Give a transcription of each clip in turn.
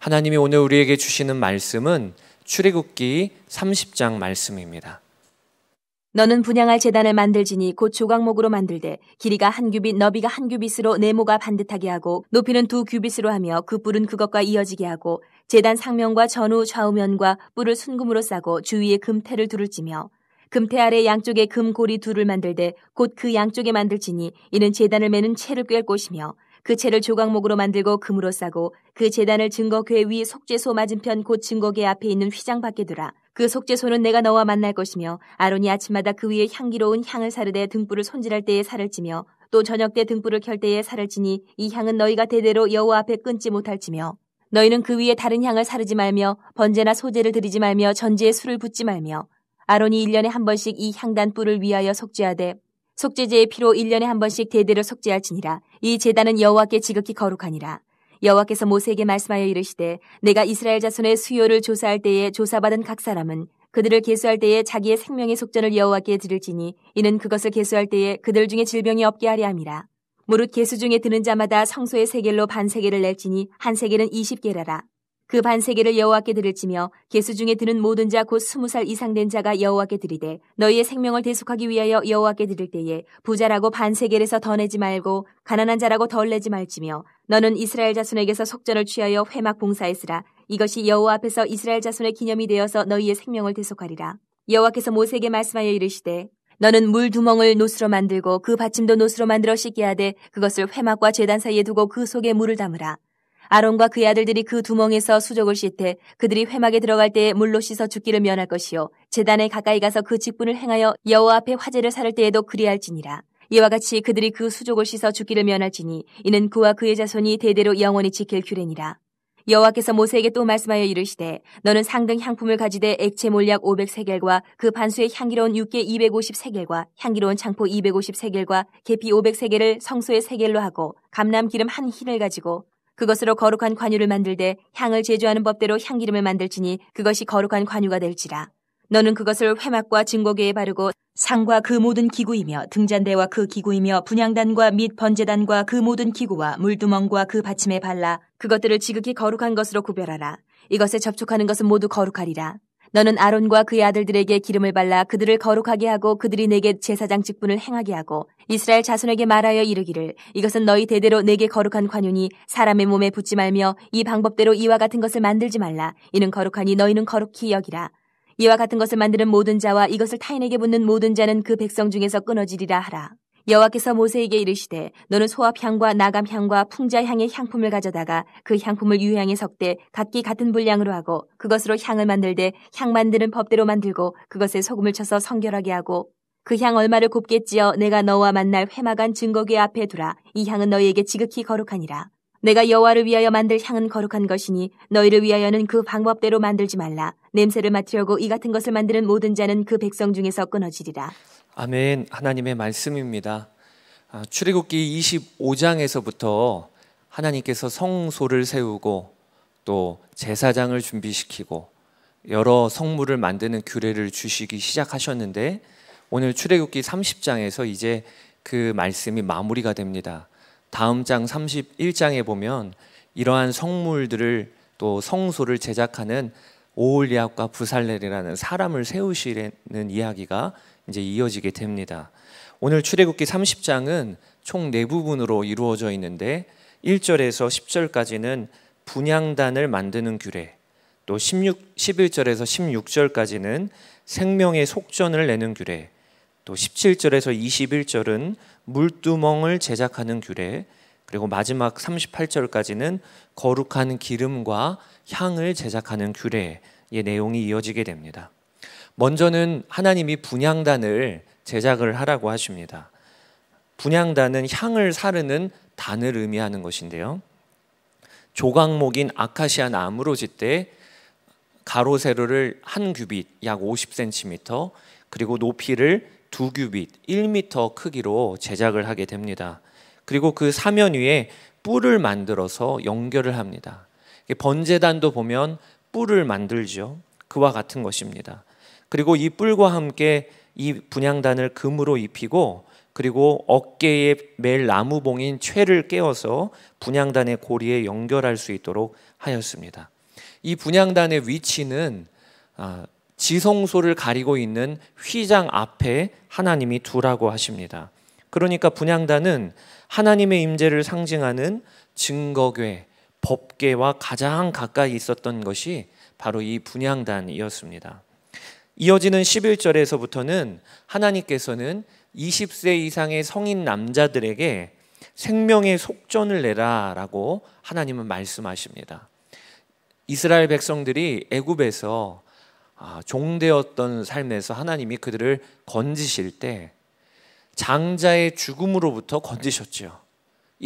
하나님이 오늘 우리에게 주시는 말씀은 출애굽기 30장 말씀입니다. 너는 분양할 재단을 만들지니 곧 조각목으로 만들되 길이가 한 규빗 너비가 한 규빗으로 네모가 반듯하게 하고 높이는 두 규빗으로 하며 그 뿔은 그것과 이어지게 하고 재단 상면과 전후 좌우면과 뿔을 순금으로 싸고 주위에 금태를 두를지며 금태 아래 양쪽에 금고리 둘을 만들되 곧 그 양쪽에 만들지니 이는 재단을 매는 채를 꿰을곳이며 그 채를 조각목으로 만들고 금으로 싸고 그 재단을 증거궤 위 속죄소 맞은편 곧 증거궤 앞에 있는 휘장 밖에 두라. 그 속죄소는 내가 너와 만날 것이며 아론이 아침마다 그 위에 향기로운 향을 사르되 등불을 손질할 때에 살을 찌며 또 저녁 때 등불을 켤 때에 살을 찌니 이 향은 너희가 대대로 여호와 앞에 끊지 못할지며 너희는 그 위에 다른 향을 사르지 말며 번제나 소제를 드리지 말며 전제에 술을 붓지 말며 아론이 1년에 한 번씩 이 향단 뿔을 위하여 속죄하되 속죄제의 피로 1년에 한 번씩 대대로 속죄할지니라 이 제단은 여호와께 지극히 거룩하니라 여호와께서 모세에게 말씀하여 이르시되 내가 이스라엘 자손의 수요를 조사할 때에 조사받은 각 사람은 그들을 계수할 때에 자기의 생명의 속전을 여호와께 드릴지니 이는 그것을 계수할 때에 그들 중에 질병이 없게 하리 함이라 무릇 계수 중에 드는 자마다 성소의 세겔로 반 세겔을 낼지니 한 세겔은 20개라라 그 반세계를 여호와께 드릴지며 개수 중에 드는 모든 자 곧 스무 살 이상 된 자가 여호와께 드리되 너희의 생명을 대속하기 위하여 여호와께 드릴 때에 부자라고 반세계에서 더 내지 말고 가난한 자라고 덜 내지 말지며 너는 이스라엘 자손에게서 속전을 취하여 회막 봉사했으라 이것이 여호와 앞에서 이스라엘 자손의 기념이 되어서 너희의 생명을 대속하리라 여호와께서 모세에게 말씀하여 이르시되 너는 물 두멍을 노스로 만들고 그 받침도 노스로 만들어 씻게 하되 그것을 회막과 재단 사이에 두고 그 속에 물을 담으라. 아론과 그의 아들들이 그 두멍에서 수족을 씻되 그들이 회막에 들어갈 때에 물로 씻어 죽기를 면할 것이요 재단에 가까이 가서 그 직분을 행하여 여호와 앞에 화제를 살을 때에도 그리할지니라 이와 같이 그들이 그 수족을 씻어 죽기를 면할지니 이는 그와 그의 자손이 대대로 영원히 지킬 규례니라 여호와께서 모세에게 또 말씀하여 이르시되 너는 상등 향품을 가지되 액체 몰약 500세겔과 그 반수의 향기로운 육개 250세겔과 향기로운 창포 250세겔과 계피 500세겔을 성소의 세겔로 하고 감람 기름 한 흰을 가지고 그것으로 거룩한 관유를 만들되 향을 제조하는 법대로 향기름을 만들지니 그것이 거룩한 관유가 될지라. 너는 그것을 회막과 증거계에 바르고 상과 그 모든 기구이며 등잔대와 그 기구이며 분양단과 및 번제단과 그 모든 기구와 물두멍과 그 받침에 발라 그것들을 지극히 거룩한 것으로 구별하라. 이것에 접촉하는 것은 모두 거룩하리라. 너는 아론과 그의 아들들에게 기름을 발라 그들을 거룩하게 하고 그들이 내게 제사장 직분을 행하게 하고 이스라엘 자손에게 말하여 이르기를 이것은 너희 대대로 내게 거룩한 관윤이 사람의 몸에 붙지 말며 이 방법대로 이와 같은 것을 만들지 말라 이는 거룩하니 너희는 거룩히 여기라 이와 같은 것을 만드는 모든 자와 이것을 타인에게 붙는 모든 자는 그 백성 중에서 끊어지리라 하라. 여호와께서 모세에게 이르시되 너는 소합향과 나감향과 풍자향의 향품을 가져다가 그 향품을 유향에 섞되 각기 같은 분량으로 하고 그것으로 향을 만들되 향 만드는 법대로 만들고 그것에 소금을 쳐서 성결하게 하고 그 향 얼마를 곱게 찌어 내가 너와 만날 회막안 증거궤 앞에 두라 이 향은 너희에게 지극히 거룩하니라 내가 여호와를 위하여 만들 향은 거룩한 것이니 너희를 위하여는 그 방법대로 만들지 말라 냄새를 맡으려고 이 같은 것을 만드는 모든 자는 그 백성 중에서 끊어지리라 아멘. 하나님의 말씀입니다. 아, 출애굽기 25장에서부터 하나님께서 성소를 세우고 또 제사장을 준비시키고 여러 성물을 만드는 규례를 주시기 시작하셨는데 오늘 출애굽기 30장에서 이제 그 말씀이 마무리가 됩니다. 다음 장 31장에 보면 이러한 성물들을 또 성소를 제작하는 오홀리압과 부살렐이라는 사람을 세우시는 이야기가 이제 이어지게 됩니다. 오늘 출애굽기 30장은 총 네 부분으로 이루어져 있는데 1절에서 10절까지는 분양단을 만드는 규례, 또 16, 11절에서 16절까지는 생명의 속전을 내는 규례, 또 17절에서 21절은 물두멍을 제작하는 규례, 그리고 마지막 38절까지는 거룩한 기름과 향을 제작하는 규례의 내용이 이어지게 됩니다. 먼저는 하나님이 분향단을 제작을 하라고 하십니다. 분향단은 향을 사르는 단을 의미하는 것인데요. 조각목인 아카시아 나무로 짓되 가로 세로를 한 규빗 약 50cm 그리고 높이를 두 규빗 1m 크기로 제작을 하게 됩니다. 그리고 그 사면 위에 뿔을 만들어서 연결을 합니다. 번제단도 보면 뿔을 만들죠. 그와 같은 것입니다. 그리고 이 뿔과 함께 이 분향단을 금으로 입히고 그리고 어깨에 매일 나무봉인 채를 깨어서 분향단의 고리에 연결할 수 있도록 하였습니다. 이 분향단의 위치는 아, 지성소를 가리고 있는 휘장 앞에 하나님이 두라고 하십니다. 그러니까 분향단은 하나님의 임재를 상징하는 증거궤, 법궤와 가장 가까이 있었던 것이 바로 이 분향단이었습니다. 이어지는 11절에서부터는 하나님께서는 20세 이상의 성인 남자들에게 생명의 속전을 내라라고 하나님은 말씀하십니다. 이스라엘 백성들이 애굽에서 아, 종되었던 삶에서 하나님이 그들을 건지실 때 장자의 죽음으로부터 건지셨지이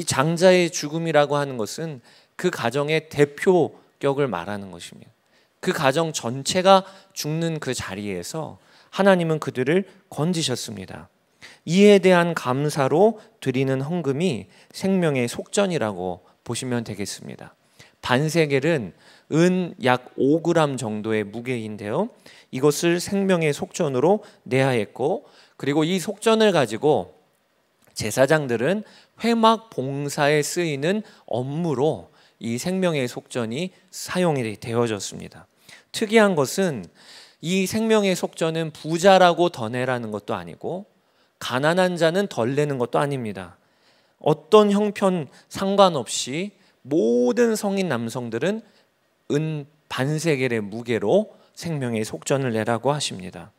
장자의 죽음이라고 하는 것은 그 가정의 대표격을 말하는 것입니다. 그 가정 전체가 죽는 그 자리에서 하나님은 그들을 건지셨습니다. 이에 대한 감사로 드리는 헌금이 생명의 속전이라고 보시면 되겠습니다. 반세겔은 은 약 5g 정도의 무게인데요. 이것을 생명의 속전으로 내하했고 그리고 이 속전을 가지고 제사장들은 회막 봉사에 쓰이는 업무로 이 생명의 속전이 사용이 되어졌습니다. 특이한 것은 이 생명의 속전은 부자라고 더 내라는 것도 아니고 가난한 자는 덜 내는 것도 아닙니다. 어떤 형편 상관없이 모든 성인 남성들은 은 반세겔의 무게로 생명의 속전을 내라고 하십니다.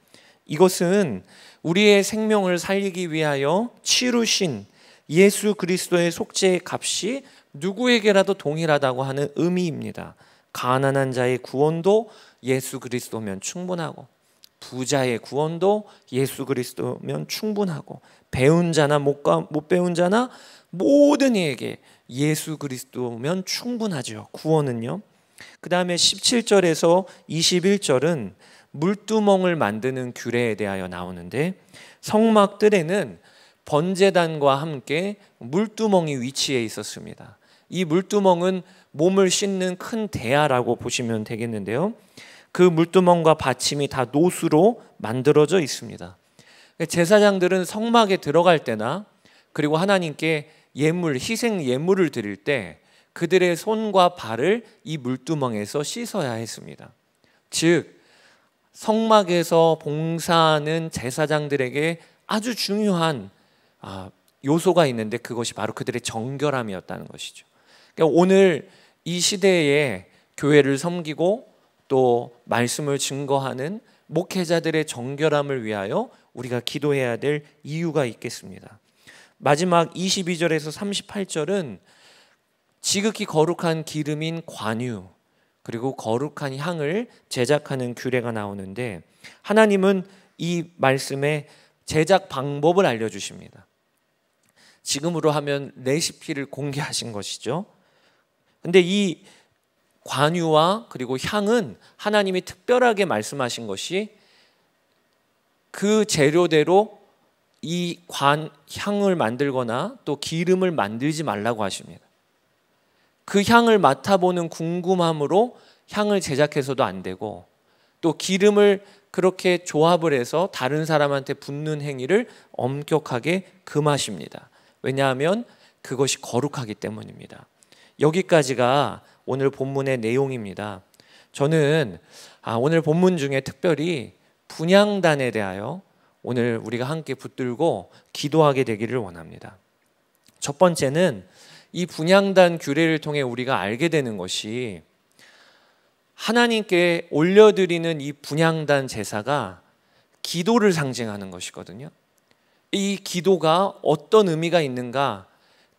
이것은 우리의 생명을 살리기 위하여 치루신 예수 그리스도의 속죄의 값이 누구에게라도 동일하다고 하는 의미입니다. 가난한 자의 구원도 예수 그리스도면 충분하고 부자의 구원도 예수 그리스도면 충분하고 배운 자나 못, 못 배운 자나 모든 이에게 예수 그리스도면 충분하죠. 구원은요. 그 다음에 17절에서 21절은 물두멍을 만드는 규례에 대하여 나오는데 성막들에는 번제단과 함께 물두멍이 위치해 있었습니다. 이 물두멍은 몸을 씻는 큰 대야라고 보시면 되겠는데요. 그 물두멍과 받침이 다 노수로 만들어져 있습니다. 제사장들은 성막에 들어갈 때나 그리고 하나님께 예물 희생 예물을 드릴 때 그들의 손과 발을 이 물두멍에서 씻어야 했습니다. 즉 성막에서 봉사하는 제사장들에게 아주 중요한 아, 요소가 있는데 그것이 바로 그들의 정결함이었다는 것이죠. 그러니까 오늘 이 시대에 교회를 섬기고 또 말씀을 증거하는 목회자들의 정결함을 위하여 우리가 기도해야 될 이유가 있겠습니다. 마지막 22절에서 38절은 지극히 거룩한 기름인 관유 그리고 거룩한 향을 제작하는 규례가 나오는데 하나님은 이 말씀에 제작 방법을 알려 주십니다. 지금으로 하면 레시피를 공개하신 것이죠. 근데 이 관유와 그리고 향은 하나님이 특별하게 말씀하신 것이 그 재료대로 이 관, 향을 만들거나 또 기름을 만들지 말라고 하십니다. 그 향을 맡아보는 궁금함으로 향을 제작해서도 안 되고 또 기름을 그렇게 조합을 해서 다른 사람한테 붓는 행위를 엄격하게 금하십니다. 왜냐하면 그것이 거룩하기 때문입니다. 여기까지가 오늘 본문의 내용입니다. 저는 아, 오늘 본문 중에 특별히 분양단에 대하여 오늘 우리가 함께 붙들고 기도하게 되기를 원합니다. 첫 번째는 이 분양단 규례를 통해 우리가 알게 되는 것이 하나님께 올려드리는 이 분양단 제사가 기도를 상징하는 것이거든요. 이 기도가 어떤 의미가 있는가?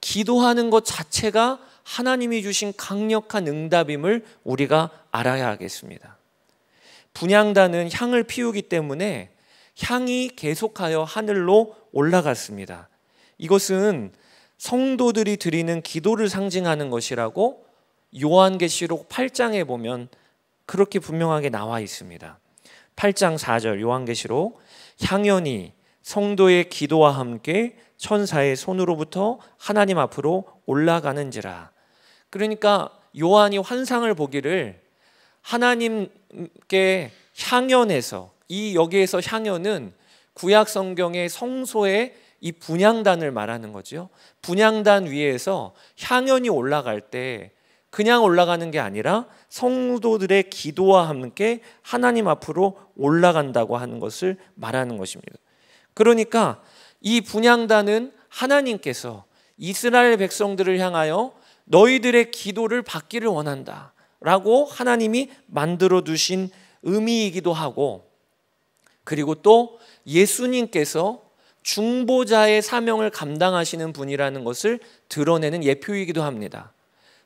기도하는 것 자체가 하나님이 주신 강력한 응답임을 우리가 알아야 하겠습니다. 분향단은 향을 피우기 때문에 향이 계속하여 하늘로 올라갔습니다. 이것은 성도들이 드리는 기도를 상징하는 것이라고 요한계시록 8장에 보면 그렇게 분명하게 나와 있습니다. 8장 4절 요한계시록 향연이 성도의 기도와 함께 천사의 손으로부터 하나님 앞으로 올라가는지라 그러니까 요한이 환상을 보기를 하나님께 향연해서 이 여기에서 향연은 구약 성경의 성소의 이 분향단을 말하는 거죠. 분향단 위에서 향연이 올라갈 때 그냥 올라가는 게 아니라 성도들의 기도와 함께 하나님 앞으로 올라간다고 하는 것을 말하는 것입니다. 그러니까 이 분향단은 하나님께서 이스라엘 백성들을 향하여 너희들의 기도를 받기를 원한다. 라고 하나님이 만들어 두신 의미이기도 하고, 그리고 또 예수님께서 중보자의 사명을 감당하시는 분이라는 것을 드러내는 예표이기도 합니다.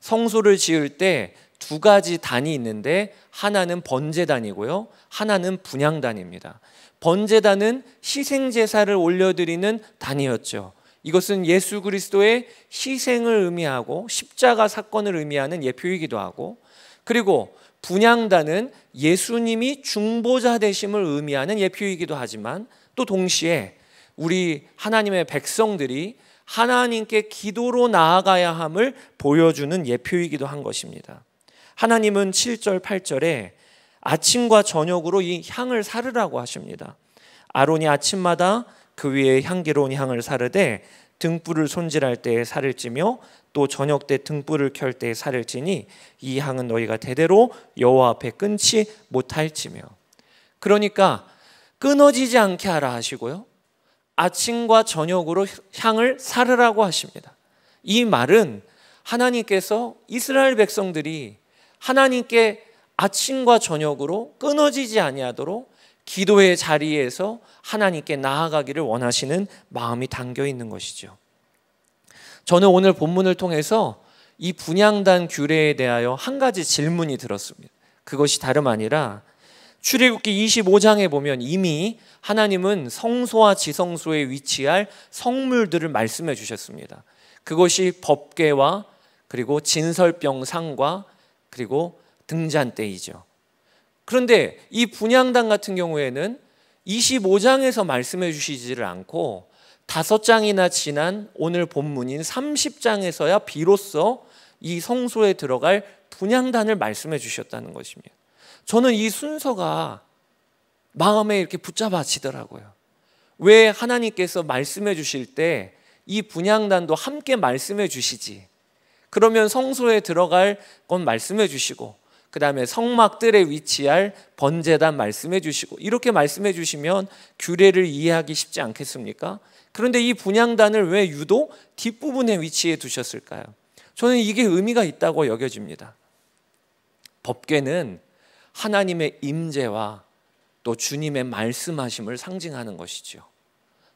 성소를 지을 때 두 가지 단이 있는데 하나는 번제단이고요. 하나는 분양단입니다. 번제단은 희생제사를 올려드리는 단이었죠. 이것은 예수 그리스도의 희생을 의미하고 십자가 사건을 의미하는 예표이기도 하고 그리고 분양단은 예수님이 중보자 되심을 의미하는 예표이기도 하지만 또 동시에 우리 하나님의 백성들이 하나님께 기도로 나아가야 함을 보여주는 예표이기도 한 것입니다. 하나님은 7절 8절에 아침과 저녁으로 이 향을 사르라고 하십니다. 아론이 아침마다 그 위에 향기로운 향을 사르되 등불을 손질할 때에 살을 찌며 또 저녁 때 등불을 켤 때에 살을 찌니 이 향은 너희가 대대로 여호와 앞에 끊지 못할지며 그러니까 끊어지지 않게 하라 하시고요. 아침과 저녁으로 향을 사르라고 하십니다. 이 말은 하나님께서 이스라엘 백성들이 하나님께 아침과 저녁으로 끊어지지 아니하도록 기도의 자리에서 하나님께 나아가기를 원하시는 마음이 담겨 있는 것이죠. 저는 오늘 본문을 통해서 이 분양단 규례에 대하여 한 가지 질문이 들었습니다. 그것이 다름 아니라 출애굽기 25장에 보면 이미 하나님은 성소와 지성소에 위치할 성물들을 말씀해 주셨습니다. 그것이 법궤와 그리고 진설병상과 그리고 등잔대이죠. 그런데 이 분양단 같은 경우에는 25장에서 말씀해 주시지를 않고 다섯 장이나 지난 오늘 본문인 30장에서야 비로소 이 성소에 들어갈 분양단을 말씀해 주셨다는 것입니다. 저는 이 순서가 마음에 이렇게 붙잡아지더라고요. 왜 하나님께서 말씀해 주실 때 이 분양단도 함께 말씀해 주시지. 그러면 성소에 들어갈 건 말씀해 주시고 그 다음에 성막들에 위치할 번제단 말씀해 주시고 이렇게 말씀해 주시면 규례를 이해하기 쉽지 않겠습니까? 그런데 이 분양단을 왜 유독 뒷부분에 위치해 두셨을까요? 저는 이게 의미가 있다고 여겨집니다. 법궤는 하나님의 임재와 또 주님의 말씀하심을 상징하는 것이지요.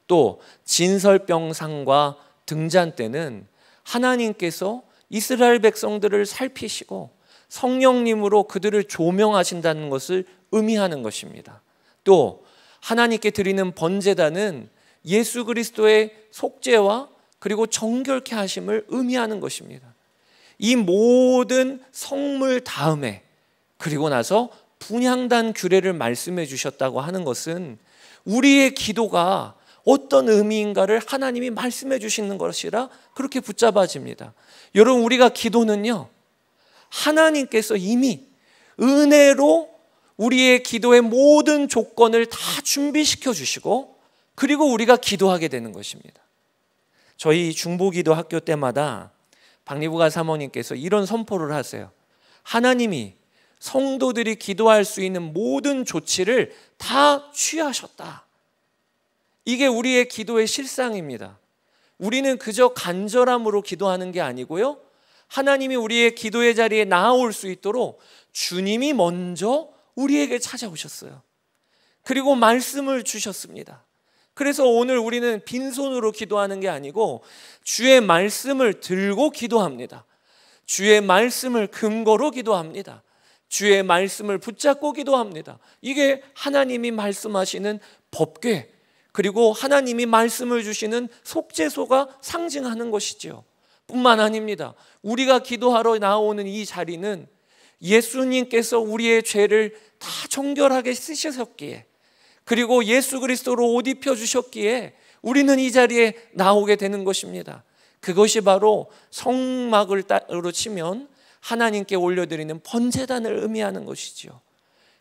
또 진설병상과 등잔 때는 하나님께서 이스라엘 백성들을 살피시고 성령님으로 그들을 조명하신다는 것을 의미하는 것입니다. 또 하나님께 드리는 번제단은 예수 그리스도의 속죄와 그리고 정결케 하심을 의미하는 것입니다. 이 모든 성물 다음에 그리고 나서 분향단 규례를 말씀해 주셨다고 하는 것은 우리의 기도가 어떤 의미인가를 하나님이 말씀해 주시는 것이라 그렇게 붙잡아집니다. 여러분 우리가 기도는요. 하나님께서 이미 은혜로 우리의 기도의 모든 조건을 다 준비시켜 주시고 그리고 우리가 기도하게 되는 것입니다. 저희 중보기도 학교 때마다 박리부가 사모님께서 이런 선포를 하세요. 하나님이 성도들이 기도할 수 있는 모든 조치를 다 취하셨다. 이게 우리의 기도의 실상입니다. 우리는 그저 간절함으로 기도하는 게 아니고요. 하나님이 우리의 기도의 자리에 나아올 수 있도록 주님이 먼저 우리에게 찾아오셨어요. 그리고 말씀을 주셨습니다. 그래서 오늘 우리는 빈손으로 기도하는 게 아니고 주의 말씀을 들고 기도합니다. 주의 말씀을 근거로 기도합니다. 주의 말씀을 붙잡고 기도합니다. 이게 하나님이 말씀하시는 법궤 그리고 하나님이 말씀을 주시는 속죄소가 상징하는 것이지요. 뿐만 아닙니다. 우리가 기도하러 나오는 이 자리는 예수님께서 우리의 죄를 다 정결하게 쓰셨기에 그리고 예수 그리스도로 옷 입혀 주셨기에 우리는 이 자리에 나오게 되는 것입니다. 그것이 바로 성막을 로 치면 하나님께 올려드리는 번제단을 의미하는 것이지요.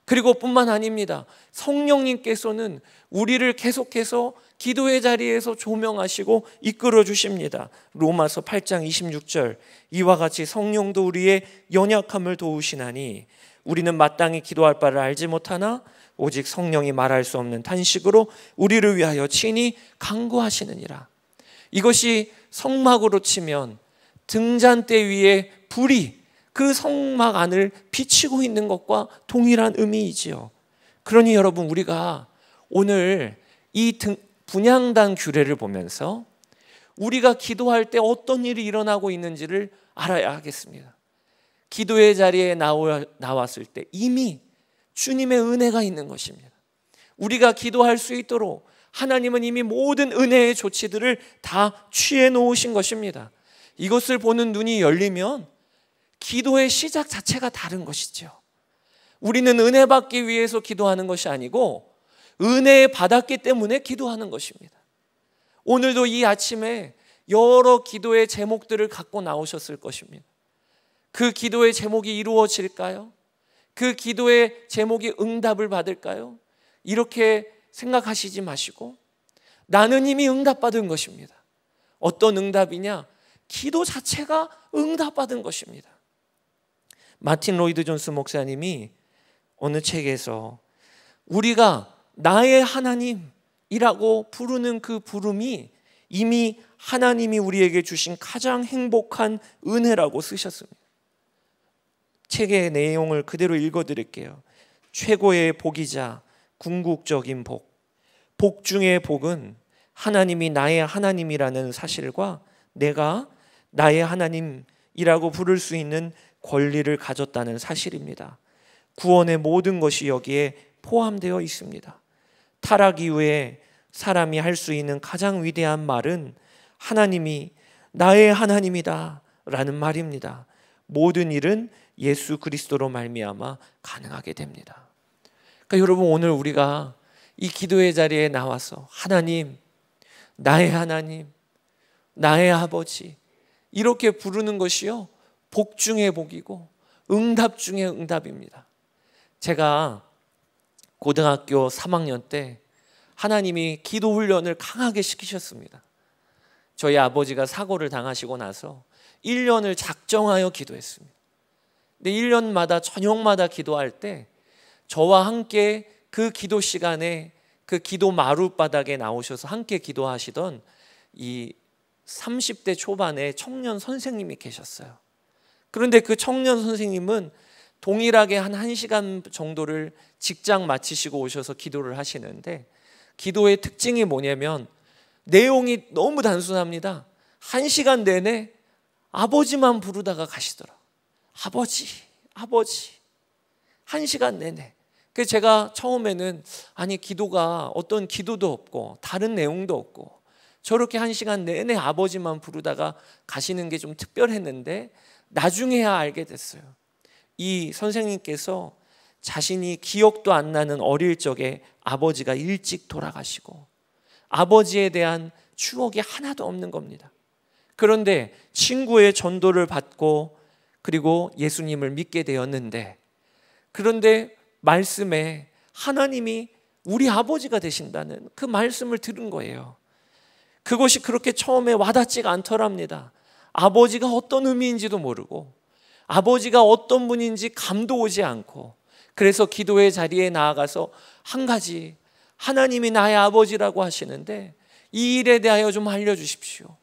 그리고 뿐만 아닙니다. 성령님께서는 우리를 계속해서 기도의 자리에서 조명하시고 이끌어 주십니다. 로마서 8장 26절 이와 같이 성령도 우리의 연약함을 도우시나니 우리는 마땅히 기도할 바를 알지 못하나 오직 성령이 말할 수 없는 탄식으로 우리를 위하여 친히 강구하시느니라. 이것이 성막으로 치면 등잔대 위에 불이 그 성막 안을 비치고 있는 것과 동일한 의미이지요. 그러니 여러분 우리가 오늘 이 등, 분양단 규례를 보면서 우리가 기도할 때 어떤 일이 일어나고 있는지를 알아야 하겠습니다. 기도의 자리에 나왔을 때 이미 주님의 은혜가 있는 것입니다. 우리가 기도할 수 있도록 하나님은 이미 모든 은혜의 조치들을 다 취해 놓으신 것입니다. 이것을 보는 눈이 열리면 기도의 시작 자체가 다른 것이죠. 우리는 은혜 받기 위해서 기도하는 것이 아니고 은혜 받았기 때문에 기도하는 것입니다. 오늘도 이 아침에 여러 기도의 제목들을 갖고 나오셨을 것입니다. 그 기도의 제목이 이루어질까요? 그 기도의 제목이 응답을 받을까요? 이렇게 생각하시지 마시고 나는 이미 응답받은 것입니다. 어떤 응답이냐? 기도 자체가 응답받은 것입니다. 마틴 로이드 존스 목사님이 어느 책에서 우리가 나의 하나님이라고 부르는 그 부름이 이미 하나님이 우리에게 주신 가장 행복한 은혜라고 쓰셨습니다. 책의 내용을 그대로 읽어드릴게요. 최고의 복이자 궁극적인 복. 복 중의 복은 하나님이 나의 하나님이라는 사실과 내가 나의 하나님이라고 부를 수 있는 권리를 가졌다는 사실입니다. 구원의 모든 것이 여기에 포함되어 있습니다. 타락 이후에 사람이 할 수 있는 가장 위대한 말은 하나님이 나의 하나님이다 라는 말입니다. 모든 일은 예수 그리스도로 말미암아 가능하게 됩니다. 그러니까 여러분 오늘 우리가 이 기도의 자리에 나와서 하나님 나의 하나님 나의 아버지 이렇게 부르는 것이요 복 중의 복이고 응답 중의 응답입니다. 제가 고등학교 3학년 때 하나님이 기도 훈련을 강하게 시키셨습니다. 저희 아버지가 사고를 당하시고 나서 1년을 작정하여 기도했습니다. 근데 1년마다 저녁마다 기도할 때 저와 함께 그 기도 시간에 그 기도 마룻바닥에 나오셔서 함께 기도하시던 이 30대 초반의 청년 선생님이 계셨어요. 그런데 그 청년 선생님은 동일하게 한 1시간 정도를 직장 마치시고 오셔서 기도를 하시는데 기도의 특징이 뭐냐면 내용이 너무 단순합니다. 1시간 내내 아버지만 부르다가 가시더라. 아버지, 아버지. 1시간 내내. 그 제가 처음에는 아니 기도가 어떤 기도도 없고 다른 내용도 없고 저렇게 1 시간 내내 아버지만 부르다가 가시는 게 좀 특별했는데 나중에야 알게 됐어요. 이 선생님께서 자신이 기억도 안 나는 어릴 적에 아버지가 일찍 돌아가시고 아버지에 대한 추억이 하나도 없는 겁니다. 그런데 친구의 전도를 받고 그리고 예수님을 믿게 되었는데 그런데 말씀에 하나님이 우리 아버지가 되신다는 그 말씀을 들은 거예요. 그것이 그렇게 처음에 와닿지가 않더랍니다. 아버지가 어떤 의미인지도 모르고 아버지가 어떤 분인지 감도 오지 않고 그래서 기도의 자리에 나아가서 한 가지 하나님이 나의 아버지라고 하시는데 이 일에 대하여 좀 알려주십시오.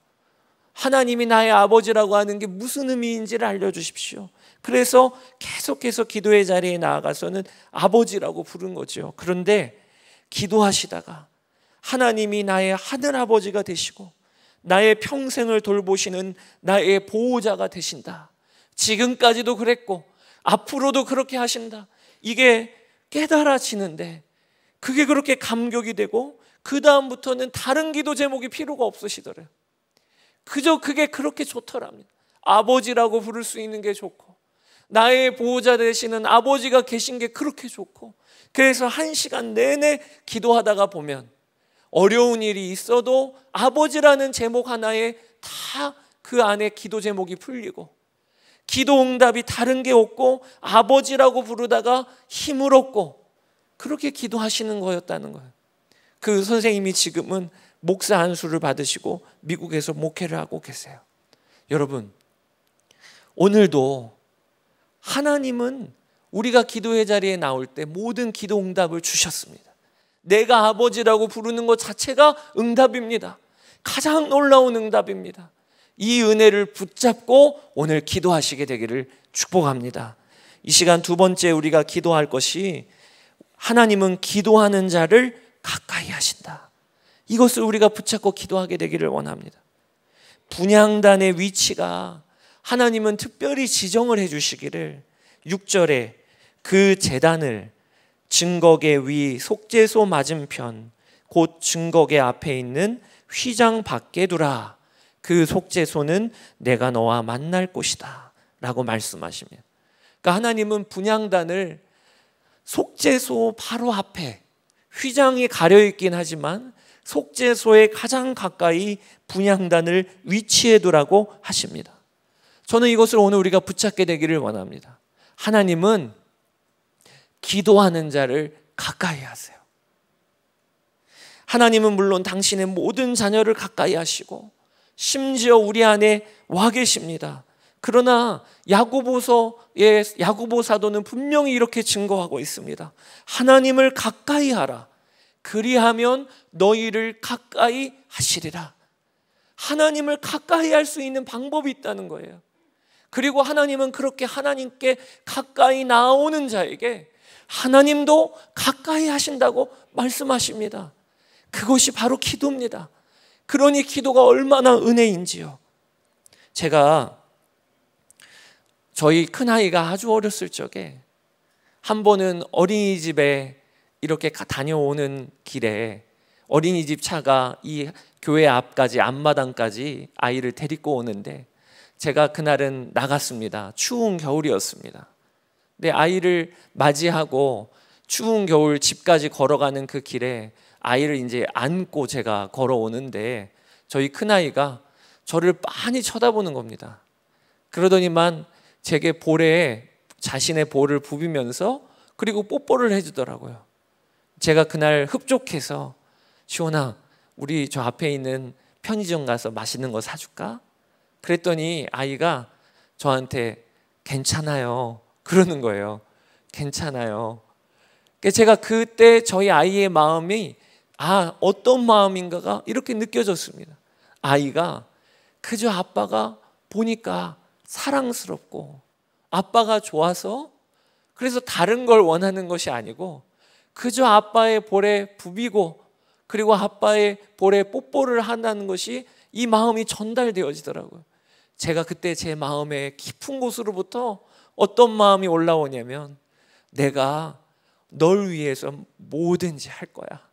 하나님이 나의 아버지라고 하는 게 무슨 의미인지를 알려주십시오. 그래서 계속해서 기도의 자리에 나아가서는 아버지라고 부른 거죠. 그런데 기도하시다가 하나님이 나의 하늘아버지가 되시고 나의 평생을 돌보시는 나의 보호자가 되신다. 지금까지도 그랬고 앞으로도 그렇게 하신다. 이게 깨달아지는데 그게 그렇게 감격이 되고 그 다음부터는 다른 기도 제목이 필요가 없으시더래요. 그저 그게 그렇게 좋더랍니다. 아버지라고 부를 수 있는 게 좋고 나의 보호자 되시는 아버지가 계신 게 그렇게 좋고 그래서 한 시간 내내 기도하다가 보면 어려운 일이 있어도 아버지라는 제목 하나에 다 그 안에 기도 제목이 풀리고 기도 응답이 다른 게 없고 아버지라고 부르다가 힘을 얻고 그렇게 기도하시는 거였다는 거예요. 그 선생님이 지금은 목사 안수를 받으시고 미국에서 목회를 하고 계세요. 여러분, 오늘도 하나님은 우리가 기도의 자리에 나올 때 모든 기도 응답을 주셨습니다. 내가 아버지라고 부르는 것 자체가 응답입니다. 가장 놀라운 응답입니다. 이 은혜를 붙잡고 오늘 기도하시게 되기를 축복합니다. 이 시간 두 번째 우리가 기도할 것이 하나님은 기도하는 자를 가까이 하신다. 이것을 우리가 붙잡고 기도하게 되기를 원합니다. 분양단의 위치가 하나님은 특별히 지정을 해 주시기를 6절에 그 재단을 증거계 위 속죄소 맞은편 곧 증거계 앞에 있는 휘장 밖에 두라 그 속죄소는 내가 너와 만날 곳이다. 라고 말씀하시면 그러니까 하나님은 분양단을 속죄소 바로 앞에 휘장이 가려 있긴 하지만 속죄소에 가장 가까이 분양단을 위치해 두라고 하십니다. 저는 이것을 오늘 우리가 붙잡게 되기를 원합니다. 하나님은 기도하는 자를 가까이 하세요. 하나님은 물론 당신의 모든 자녀를 가까이 하시고 심지어 우리 안에 와 계십니다. 그러나 야고보서의 야고보 사도는 분명히 이렇게 증거하고 있습니다. 하나님을 가까이 하라. 그리하면 너희를 가까이 하시리라. 하나님을 가까이 할 수 있는 방법이 있다는 거예요. 그리고 하나님은 그렇게 하나님께 가까이 나오는 자에게 하나님도 가까이 하신다고 말씀하십니다. 그것이 바로 기도입니다. 그러니 기도가 얼마나 은혜인지요. 제가 저희 큰아이가 아주 어렸을 적에 한 번은 어린이집에 이렇게 다녀오는 길에 어린이집 차가 이 교회 앞까지 앞마당까지 아이를 데리고 오는데 제가 그날은 나갔습니다. 추운 겨울이었습니다. 근데 아이를 맞이하고 추운 겨울 집까지 걸어가는 그 길에 아이를 이제 안고 제가 걸어오는데 저희 큰아이가 저를 많이 쳐다보는 겁니다. 그러더니만 제게 볼에 자신의 볼을 부비면서 그리고 뽀뽀를 해주더라고요. 제가 그날 흡족해서 시원아 우리 저 앞에 있는 편의점 가서 맛있는 거 사줄까? 그랬더니 아이가 저한테 괜찮아요 그러는 거예요. 괜찮아요. 제가 그때 저희 아이의 마음이 아, 어떤 마음인가가 이렇게 느껴졌습니다. 아이가 그저 아빠가 보니까 사랑스럽고 아빠가 좋아서 그래서 다른 걸 원하는 것이 아니고 그저 아빠의 볼에 부비고 그리고 아빠의 볼에 뽀뽀를 한다는 것이 이 마음이 전달되어지더라고요. 제가 그때 제 마음의 깊은 곳으로부터 어떤 마음이 올라오냐면 내가 널 위해서 뭐든지 할 거야.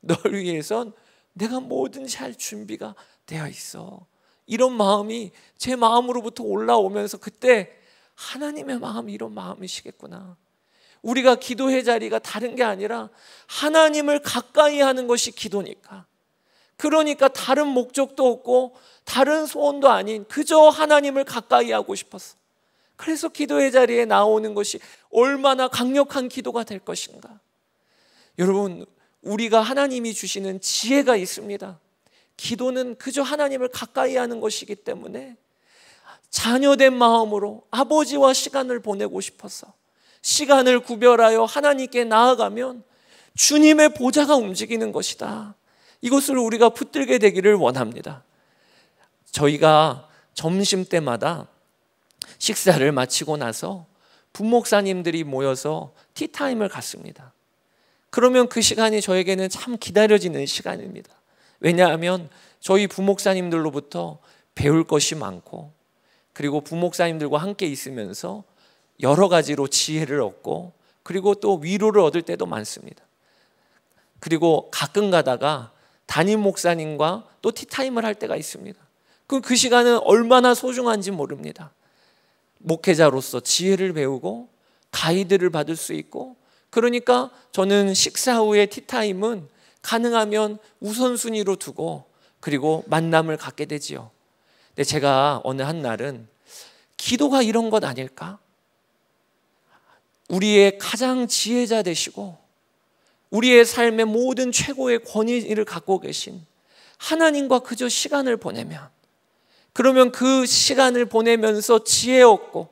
널 위해선 내가 뭐든지 할 준비가 되어 있어. 이런 마음이 제 마음으로부터 올라오면서 그때 하나님의 마음이 이런 마음이시겠구나. 우리가 기도의 자리가 다른 게 아니라 하나님을 가까이 하는 것이 기도니까. 그러니까 다른 목적도 없고 다른 소원도 아닌 그저 하나님을 가까이 하고 싶었어. 그래서 기도의 자리에 나오는 것이 얼마나 강력한 기도가 될 것인가. 여러분, 우리가 하나님이 주시는 지혜가 있습니다. 기도는 그저 하나님을 가까이 하는 것이기 때문에 자녀된 마음으로 아버지와 시간을 보내고 싶어서 시간을 구별하여 하나님께 나아가면 주님의 보좌가 움직이는 것이다. 이것을 우리가 붙들게 되기를 원합니다. 저희가 점심 때마다 식사를 마치고 나서 분목사님들이 모여서 티타임을 갖습니다. 그러면 그 시간이 저에게는 참 기다려지는 시간입니다. 왜냐하면 저희 부목사님들로부터 배울 것이 많고 그리고 부목사님들과 함께 있으면서 여러 가지로 지혜를 얻고 그리고 또 위로를 얻을 때도 많습니다. 그리고 가끔 가다가 담임 목사님과 또 티타임을 할 때가 있습니다. 그럼 그 시간은 얼마나 소중한지 모릅니다. 목회자로서 지혜를 배우고 가이드를 받을 수 있고 그러니까 저는 식사 후에 티타임은 가능하면 우선순위로 두고 그리고 만남을 갖게 되지요. 근데 제가 어느 한 날은 기도가 이런 것 아닐까? 우리의 가장 지혜자 되시고 우리의 삶의 모든 최고의 권위를 갖고 계신 하나님과 그저 시간을 보내면 그러면 그 시간을 보내면서 지혜 얻고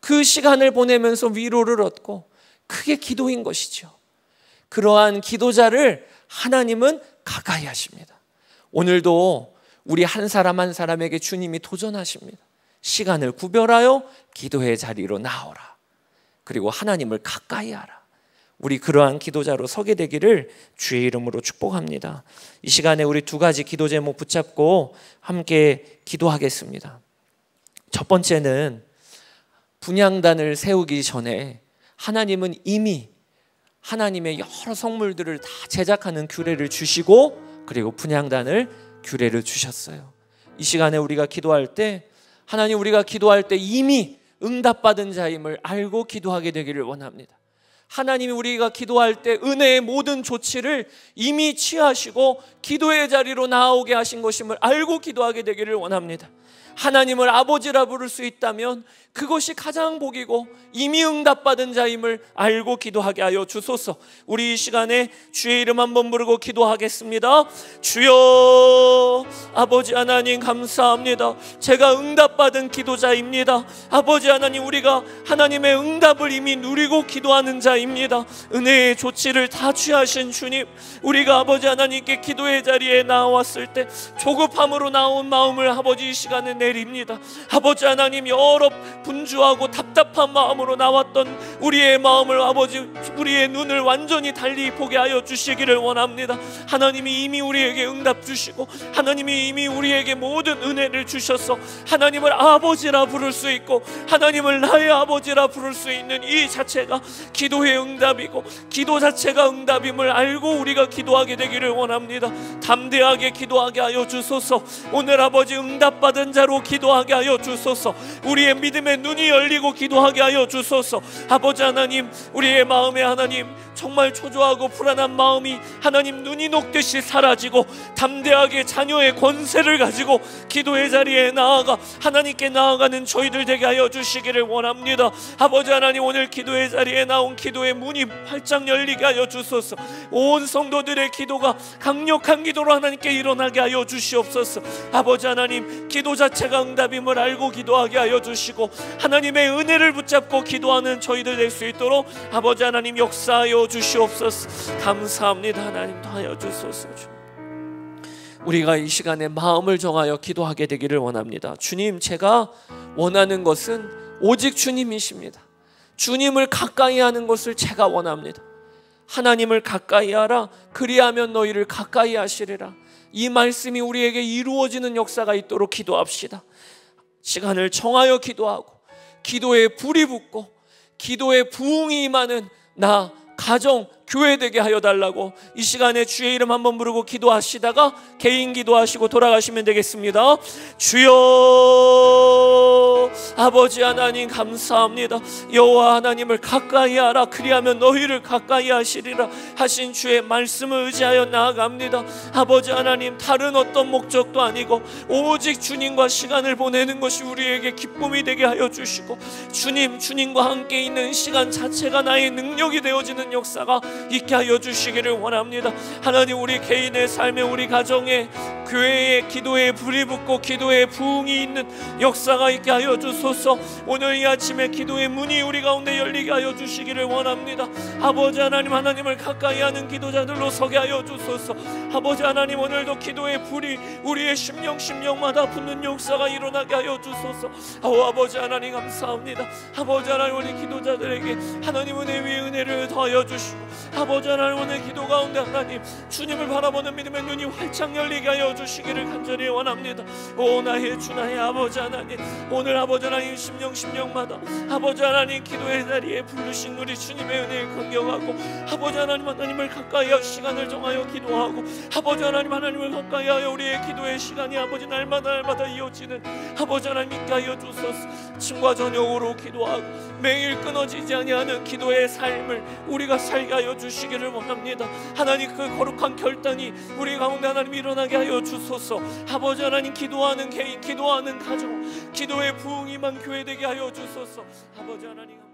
그 시간을 보내면서 위로를 얻고 크게 기도인 것이죠. 그러한 기도자를 하나님은 가까이 하십니다. 오늘도 우리 한 사람 한 사람에게 주님이 도전하십니다. 시간을 구별하여 기도의 자리로 나오라. 그리고 하나님을 가까이 하라. 우리 그러한 기도자로 서게 되기를 주의 이름으로 축복합니다. 이 시간에 우리 두 가지 기도 제목 붙잡고 함께 기도하겠습니다. 첫 번째는 분양단을 세우기 전에 하나님은 이미 하나님의 여러 성물들을 다 제작하는 규례를 주시고 그리고 분향단을 규례를 주셨어요. 이 시간에 우리가 기도할 때 하나님 우리가 기도할 때 이미 응답받은 자임을 알고 기도하게 되기를 원합니다. 하나님이 우리가 기도할 때 은혜의 모든 조치를 이미 취하시고 기도의 자리로 나오게 하신 것임을 알고 기도하게 되기를 원합니다. 하나님을 아버지라 부를 수 있다면 그것이 가장 복이고 이미 응답받은 자임을 알고 기도하게 하여 주소서. 우리 이 시간에 주의 이름 한번 부르고 기도하겠습니다. 주여 아버지 하나님 감사합니다. 제가 응답받은 기도자입니다. 아버지 하나님 우리가 하나님의 응답을 이미 누리고 기도하는 자입니다. 은혜의 조치를 다 취하신 주님, 우리가 아버지 하나님께 기도의 자리에 나왔을 때 조급함으로 나온 마음을 아버지 이 시간에 내 내립니다. 아버지 하나님 여러 분주하고 답답한 마음으로 나왔던 우리의 마음을 아버지 우리의 눈을 완전히 달리 보게 하여 주시기를 원합니다. 하나님이 이미 우리에게 응답 주시고 하나님이 이미 우리에게 모든 은혜를 주셔서 하나님을 아버지라 부를 수 있고 하나님을 나의 아버지라 부를 수 있는 이 자체가 기도의 응답이고 기도 자체가 응답임을 알고 우리가 기도하게 되기를 원합니다. 담대하게 기도하게 하여 주소서. 오늘 아버지 응답받은 자로 은혜 기도하게 하여 주소서 우리의 믿음의 눈이 열리고 기도하게 하여 주소서 아버지 하나님 우리의 마음에 하나님 정말 초조하고 불안한 마음이 하나님 눈이 녹듯이 사라지고 담대하게 자녀의 권세를 가지고 기도의 자리에 나아가 하나님께 나아가는 저희들 되게 하여 주시기를 원합니다. 아버지 하나님 오늘 기도의 자리에 나온 기도의 문이 활짝 열리게 하여 주소서. 온 성도들의 기도가 강력한 기도로 하나님께 일어나게 하여 주시옵소서. 아버지 하나님 기도 자체가 응답임을 알고 기도하게 하여 주시고 하나님의 은혜를 붙잡고 기도하는 저희들 될 수 있도록 아버지 하나님 역사하여 주시옵소서 감사합니다 하나님 도하여 주소서 우리가 이 시간에 마음을 정하여 기도하게 되기를 원합니다 주님 제가 원하는 것은 오직 주님이십니다 주님을 가까이 하는 것을 제가 원합니다 하나님을 가까이 하라 그리하면 너희를 가까이 하시리라 이 말씀이 우리에게 이루어지는 역사가 있도록 기도합시다 시간을 정하여 기도하고 기도에 불이 붙고 기도에 부흥이 임하는 나 가정, 교회 되게 하여 달라고 이 시간에 주의 이름 한번 부르고 기도하시다가 개인 기도하시고 돌아가시면 되겠습니다. 주여 아버지 하나님 감사합니다. 여호와 하나님을 가까이 하라 그리하면 너희를 가까이 하시리라 하신 주의 말씀을 의지하여 나아갑니다. 아버지 하나님 다른 어떤 목적도 아니고 오직 주님과 시간을 보내는 것이 우리에게 기쁨이 되게 하여 주시고 주님 주님과 함께 있는 시간 자체가 나의 능력이 되어지는 역사가 있게 하여 주시기를 원합니다. 하나님 우리 개인의 삶에 우리 가정에 교회의 기도에 불이 붙고 기도에 부흥이 있는 역사가 있게 하여 주소서. 오늘 이 아침에 기도의 문이 우리 가운데 열리게 하여 주시기를 원합니다. 아버지 하나님 하나님을 가까이 하는 기도자들로 서게 하여 주소서. 아버지 하나님 오늘도 기도의 불이 우리의 심령 심령마다 붙는 역사가 일어나게 하여 주소서. 아오 아버지 하나님 감사합니다. 아버지 하나님 우리 기도자들에게 하나님 은혜의 은혜를 더하여 주시고 아버지 하나님 오늘 기도 가운데 하나님 주님을 바라보는 믿음의 눈이 활짝 열리게 하여 주시기를 간절히 원합니다 오 나의 주 나의 아버지 하나님 오늘 아버지 하나님 심령 심령마다 아버지 하나님 기도의 자리에 부르신 우리 주님의 은혜에 감격하고 아버지 하나님 하나님을 가까이 하여 시간을 정하여 기도하고 아버지 하나님 하나님을 가까이 하여 우리의 기도의 시간이 아버지 날마다 날마다 이어지는 아버지 하나님 있게 하여 주소서 친과 저녁으로 기도하고 매일 끊어지지 아니하는 기도의 삶을 우리가 살게 하여 주시기를 원합니다. 하나님 그 거룩한 결단이 우리 가운데 하나님 일어나게 하여 주소서. 아버지 하나님 기도하는 개인, 기도하는 가정, 기도의 부흥이만 교회되게 하여 주소서. 아버지 하나님.